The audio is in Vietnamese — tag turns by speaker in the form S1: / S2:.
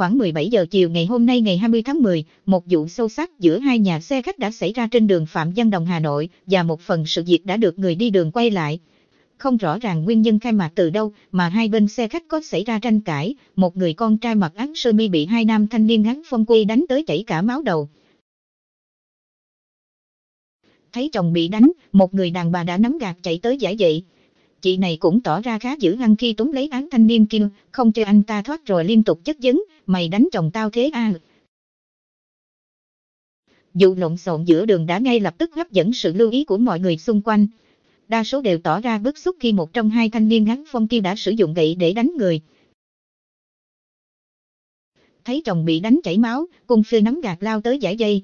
S1: Khoảng 17 giờ chiều ngày hôm nay ngày 20 tháng 10, một vụ sâu sắc giữa hai nhà xe khách đã xảy ra trên đường Phạm Văn Đồng Hà Nội và một phần sự việc đã được người đi đường quay lại. Không rõ ràng nguyên nhân khai mạc từ đâu mà hai bên xe khách có xảy ra tranh cãi, một người con trai mặc áo sơ mi bị hai nam thanh niên hắn phong quy đánh tới chảy cả máu đầu. Thấy chồng bị đánh, một người đàn bà đã nắm gạt chạy tới giải dậy chị này cũng tỏ ra khá dữ ăn khi túm lấy án thanh niên kia, không cho anh ta thoát rồi liên tục chất vấn, mày đánh chồng tao thế à. Dù lộn xộn giữa đường đã ngay lập tức hấp dẫn sự lưu ý của mọi người xung quanh. Đa số đều tỏ ra bức xúc khi một trong hai thanh niên hắn phong kia đã sử dụng gậy để đánh người. Thấy chồng bị đánh chảy máu, cung phi nắm gạt lao tới giải dây,